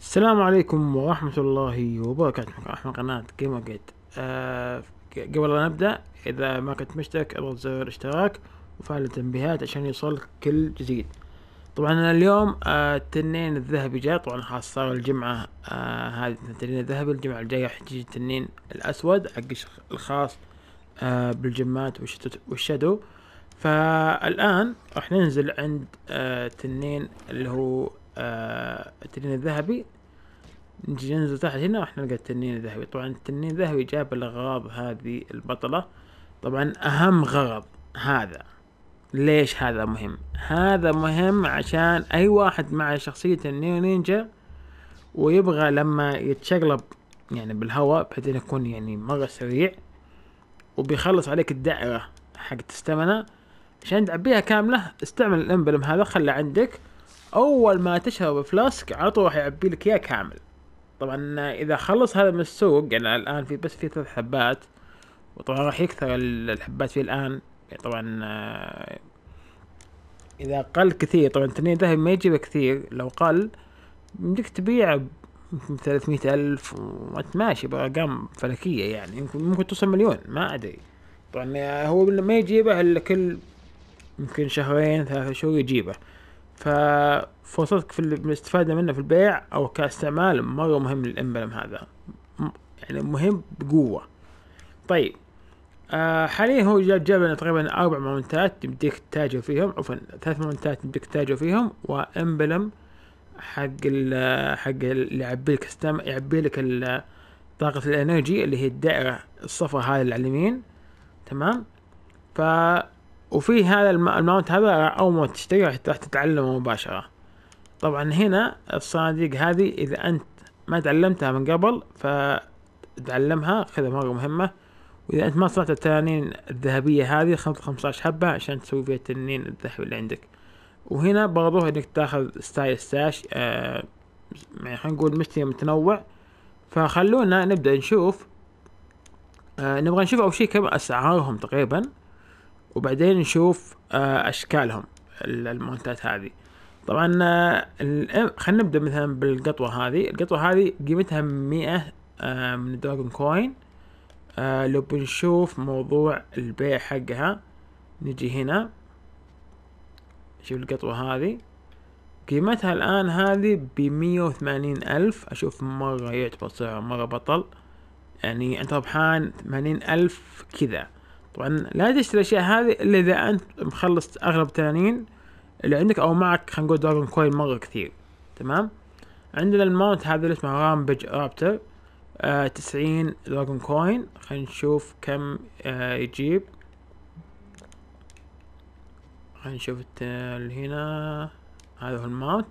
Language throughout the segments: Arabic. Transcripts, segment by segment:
السلام عليكم ورحمة الله وبركاته معكم قناة جيمر جيت أه قبل أن نبدأ إذا ما كنت مشترك اضغط زر الاشتراك وفعل التنبيهات عشان يوصلك كل جديد طبعا أنا اليوم أه التنين الذهبي جاء طبعا خلاص صار الجمعة أه هذه التنين الذهبي الجمعة الجاية راح تجي التنين الأسود حق الخاص أه بالجمات والشادو فالآن راح ننزل عند أه تنين اللي هو آه، التنين الذهبي نجي ننزل تحت هنا راح نلقى التنين الذهبي طبعا التنين الذهبي جاب الاغراض هذه البطلة طبعا أهم غرض هذا ليش هذا مهم هذا مهم عشان أي واحد مع شخصية النيو نينجا ويبغى لما يتشقلب يعني بالهواء بحيث انه يكون يعني مرة سريع وبيخلص عليك الدائرة حق الستامنا عشان تعبيها كاملة استعمل الامبلم هذا خله عندك اول ما تشرب فلاسك على طول راح يعبي لك اياه كامل طبعا اذا خلص هذا من السوق يعني الان في بس في ثلاث حبات وطبعا راح يكثر الحبات فيه الان يعني طبعا آه، اذا قل كثير طبعا التنين ذهب ما يجيب كثير لو قل بدك تبيع مئة ألف وأنت ماشي بأرقام فلكية يعني يمكن ممكن توصل مليون ما أدري طبعا آه، هو ما يجيبه إلا كل يمكن شهرين ثلاثة شهور يجيبه ففرصتك في الاستفاده منه في البيع او كاستعمال مره مهم للامبلم هذا يعني مهم بقوه طيب آه حاليا هو جاب جاب لنا تقريبا اربع مونتات يمديك تتاجر فيهم عفوا ثلاث مونتات يمديك تتاجر فيهم وامبلم حق ال حق اللي يعبي لك يعبي لك طاقة الانرجي اللي هي الدائرة الصفراء هاي اللي على اليمين تمام ف وفي هذا الماونت هذا اول ما تشتريه راح تتعلمه مباشرة طبعا هنا الصناديق هذه اذا انت ما تعلمتها من قبل فتعلمها خذها مرة مهمة واذا انت ما صنعت التنانين الذهبية هذه خذ خمسة حبة عشان تسوي فيها التنين الذهبي اللي عندك وهنا برضو انك تاخذ ستايل ستاش آه، يعني خلينا نقول مشتري متنوع فخلونا نبدأ نشوف آه نبغى نشوف أول شيء كم أسعارهم تقريبا وبعدين نشوف آه، اشكالهم المونتات هذه طبعا آه، إيه، خلينا نبدا مثلا بالقطوه هذه القطوه هذه قيمتها 100 آه، من الدراجون كوين لو بنشوف موضوع البيع حقها نجي هنا شوف القطوه هذه قيمتها الآن هذه بمية وثمانين ألف أشوف مرة يعتبر سعر مرة بطل يعني أنت ربحان ثمانين ألف كذا طبعا لا تشتري الاشياء هذه الا اذا انت مخلص اغلب التنانين اللي عندك او معك خلينا نقول دراجون كوين مره كثير تمام عندنا الماونت هذا اللي اسمه رامبج آه، رابتر تسعين دراجون كوين خلينا نشوف كم آه يجيب خلينا نشوف اللي هنا هذا هو الماونت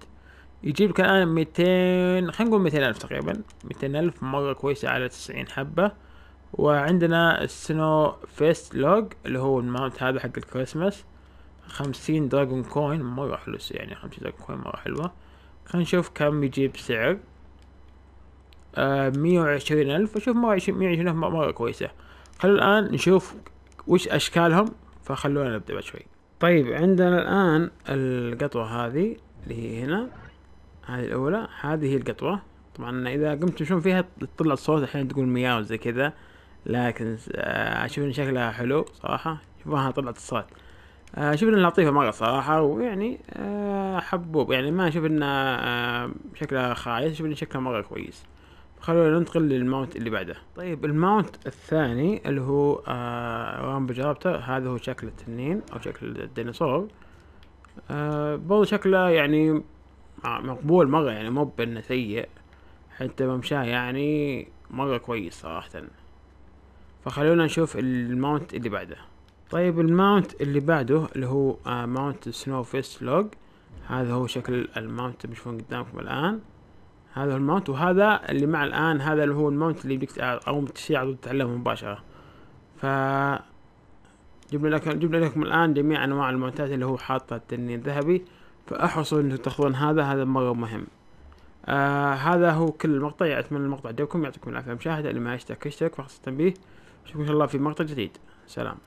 يجيب كان الان ميتين خلينا نقول ميتين الف تقريبا ميتين الف مرة كويسة على تسعين حبة وعندنا السنو فيست لوج اللي هو الماونت هذا حق الكريسماس خمسين دراجون كوين مرة حلو يعني خمسين دراجون كوين مرة حلوة خلينا نشوف كم يجيب سعر آه، مية وعشرين ألف أشوف مرة مية وعشرين ألف مرة كويسة خلونا الآن نشوف وش أشكالهم فخلونا نبدأ بعد شوي طيب عندنا الآن القطوة هذه اللي هي هنا هذه الأولى هذه هي القطوة طبعا إذا قمتم تشوفون فيها تطلع صوت الحين تقول مياو زي كذا لكن آه، اشوف ان شكلها حلو صراحه شوفوها طلعت الصوت آه، اشوف انها لطيفه مره صراحه ويعني آه، حبوب يعني ما اشوف شكلها خايس اشوف ان شكلها مره كويس خلونا ننتقل للماونت اللي بعده طيب الماونت الثاني اللي هو رامبو جرابتر هذا هو شكل التنين او شكل الديناصور برضو شكله يعني مقبول مرة يعني مو بانه سيء حتى ممشاه يعني مرة كويس صراحة فخلونا نشوف الماونت اللي بعده طيب الماونت اللي بعده اللي هو آه، ماونت سنو فيست لوج هذا هو شكل الماونت اللي تشوفون قدامكم الان هذا هو الماونت وهذا اللي مع الان هذا اللي هو الماونت اللي بدك او تشتري تتعلمه مباشره ف جبنا لكم جبنا لكم الان جميع انواع الماونتات اللي هو حاطه التنين الذهبي فاحرصوا انكم تاخذون هذا هذا مره مهم آه هذا هو كل المقطع اتمنى المقطع عجبكم يعطيكم العافيه مشاهده اللي ما يشترك يشترك فحص التنبيه نشوفكم ان شاء الله في مقطع جديد سلام